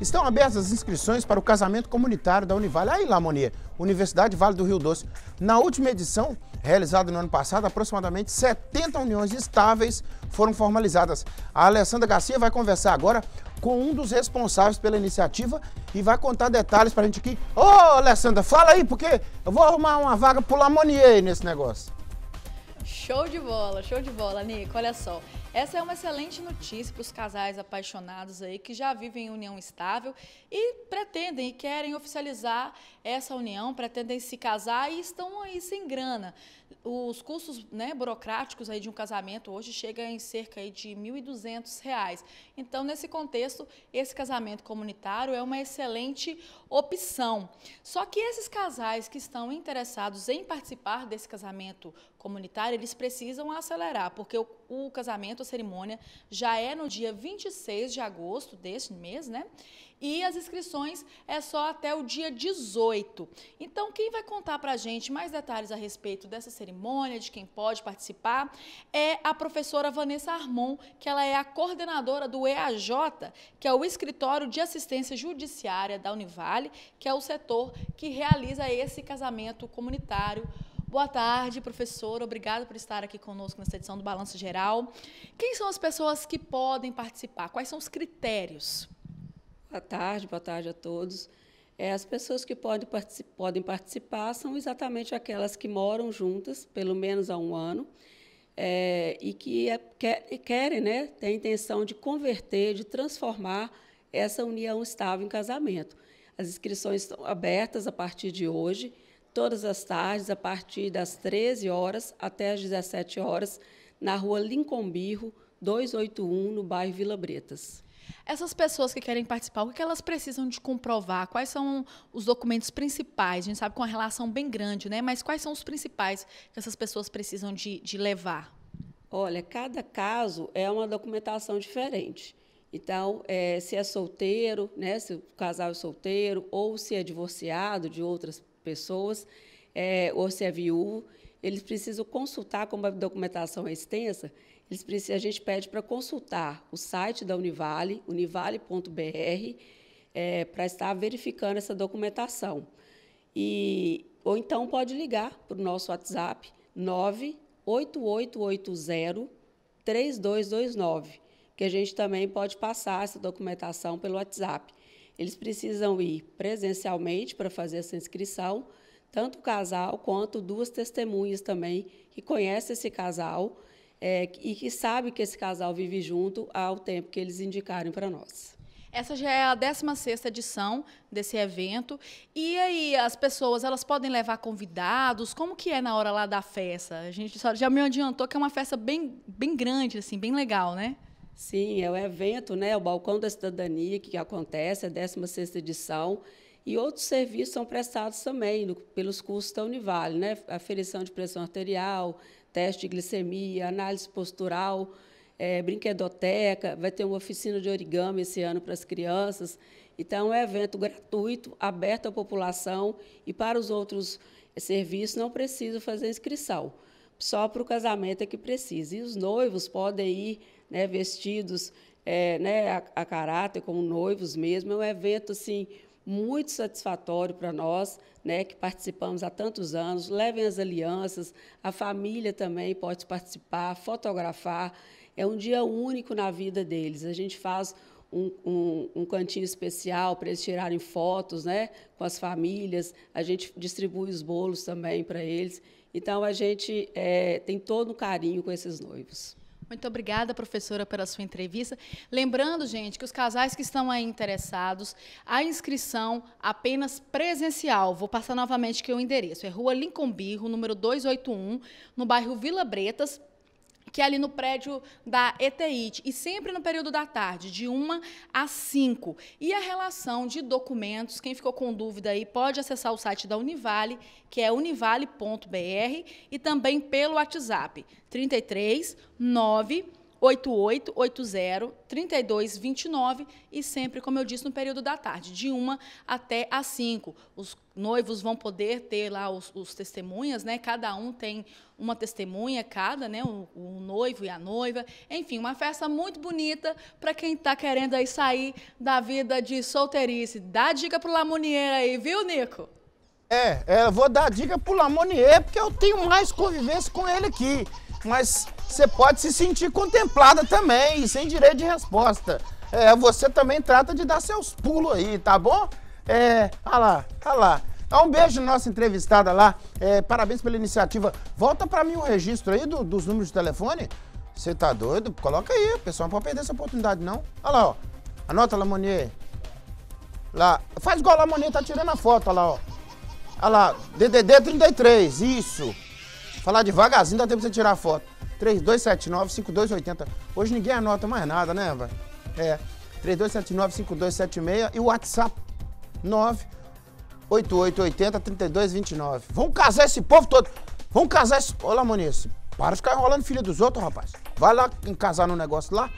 Estão abertas as inscrições para o casamento comunitário da Univale, aí Lamonier, Universidade Vale do Rio Doce. Na última edição, realizada no ano passado, aproximadamente 70 uniões estáveis foram formalizadas. A Alessandra Garcia vai conversar agora com um dos responsáveis pela iniciativa e vai contar detalhes para a gente aqui. Ô, Alessandra, fala aí, porque eu vou arrumar uma vaga para o Lamonier nesse negócio. Show de bola, show de bola, Nico. Olha só, essa é uma excelente notícia para os casais apaixonados aí que já vivem em união estável e pretendem e querem oficializar essa união, pretendem se casar e estão aí sem grana. Os custos né, burocráticos aí de um casamento hoje chegam em cerca aí de R$ 1.200. Então, nesse contexto, esse casamento comunitário é uma excelente opção. Só que esses casais que estão interessados em participar desse casamento comunitária, eles precisam acelerar, porque o, o, casamento, a cerimônia, já é no dia 26 de agosto deste mês, né? E as inscrições é só até o dia 18. Então, quem vai contar para a gente mais detalhes a respeito dessa cerimônia, de quem pode participar, é a professora Vanessa Armon, que ela é a coordenadora do EAJ, que é o Escritório de Assistência Judiciária da Univale, que é o setor que realiza esse casamento comunitário Boa tarde, professor. Obrigado por estar aqui conosco nesta edição do Balanço Geral. Quem são as pessoas que podem participar? Quais são os critérios? Boa tarde, boa tarde a todos. É, as pessoas que pode podem participar são exatamente aquelas que moram juntas, pelo menos há um ano, é, e que é, quer, querem, né, têm a intenção de converter, de transformar essa união estável em casamento. As inscrições estão abertas a partir de hoje todas as tardes, a partir das 13 horas até as 17 horas, na rua Lincoln Birro, 281, no bairro Vila Bretas. Essas pessoas que querem participar, o que elas precisam de comprovar? Quais são os documentos principais? A gente sabe que é uma relação bem grande, né? Mas quais são os principais que essas pessoas precisam de, de levar? Olha, cada caso é uma documentação diferente. Então, é, se é solteiro, né, se o casal é solteiro, ou se é divorciado de outras pessoas, é, ou se é viúvo, eles precisam consultar, como a documentação é extensa, eles precisam, a gente pede para consultar o site da Univale, univale.br, é, para estar verificando essa documentação. E, ou então pode ligar para o nosso WhatsApp 98880-3229, que a gente também pode passar essa documentação pelo WhatsApp. Eles precisam ir presencialmente para fazer essa inscrição, tanto o casal quanto duas testemunhas também que conhecem esse casal é, e que sabe que esse casal vive junto ao tempo que eles indicarem para nós. Essa já é a 16 edição desse evento. E aí, as pessoas, elas podem levar convidados? Como que é na hora lá da festa? A gente já me adiantou que é uma festa bem, bem grande, assim, bem legal, né? Sim, é o evento, né, o Balcão da Cidadania, que acontece, é a 16ª edição, e outros serviços são prestados também no, pelos cursos da Univale, né, aferição de pressão arterial, teste de glicemia, análise postural, é, brinquedoteca, vai ter uma oficina de origami esse ano para as crianças. Então, é um evento gratuito, aberto à população, e para os outros eh, serviços não precisa fazer inscrição, só para o casamento é que precisa. E os noivos podem ir né, vestidos é, né, a, a, caráter, como noivos mesmo. É um evento assim muito satisfatório para nós, né, que participamos há tantos anos. Levem as alianças, a família também pode participar, fotografar. É um dia único na vida deles. A gente faz um, um, um, cantinho especial para eles tirarem fotos né, com as famílias. A gente distribui os bolos também para eles. Então, a gente é, tem todo um carinho com esses noivos. Muito obrigada, professora, pela sua entrevista. Lembrando, gente, que os casais que estão aí interessados, a inscrição apenas presencial. Vou passar novamente aqui o endereço. É Rua Lincombirro, número 281, no bairro Vila Bretas, que é ali no prédio da ETIT, e sempre no período da tarde, de 1 a 5. E a relação de documentos, quem ficou com dúvida aí pode acessar o site da Univale, que é univale.br, e também pelo WhatsApp, 33 8880 3229 e sempre, como eu disse, no período da tarde, de 1 até às 5. Os noivos vão poder ter lá os, os testemunhas, né? Cada um tem uma testemunha, cada, né? O, o noivo e a noiva. Enfim, uma festa muito bonita para quem está querendo aí sair da vida de solteirice. Dá dica pro Lamonieira aí, viu, Nico? É, é, vou dar dica pro Lamonier, porque eu tenho mais convivência com ele aqui. Mas você pode se sentir contemplada também, sem direito de resposta. É, você também trata de dar seus pulos aí, tá bom? É, ah lá, ah lá. Dá um beijo nossa entrevistada lá. É, parabéns pela iniciativa. Volta para mim o registro aí do, dos números de telefone. Você tá doido? Coloca aí, pessoal. Não pode perder essa oportunidade, não. Olha lá, ó. Anota, Lamonier. Lá. Faz igual a Lamonier, tá tirando a foto, olha lá, ó. Olha lá, DDD 33, isso. Falar devagarzinho dá tempo de você tirar a foto. 3279-5280. Hoje ninguém anota mais nada, né, velho? É. 3279-5276 e o WhatsApp 988 80 3229 Vamos casar esse povo todo. Vamos casar esse. Olha lá, Moniz. Para de ficar enrolando filha dos outros, rapaz. Vai lá casar no negócio lá.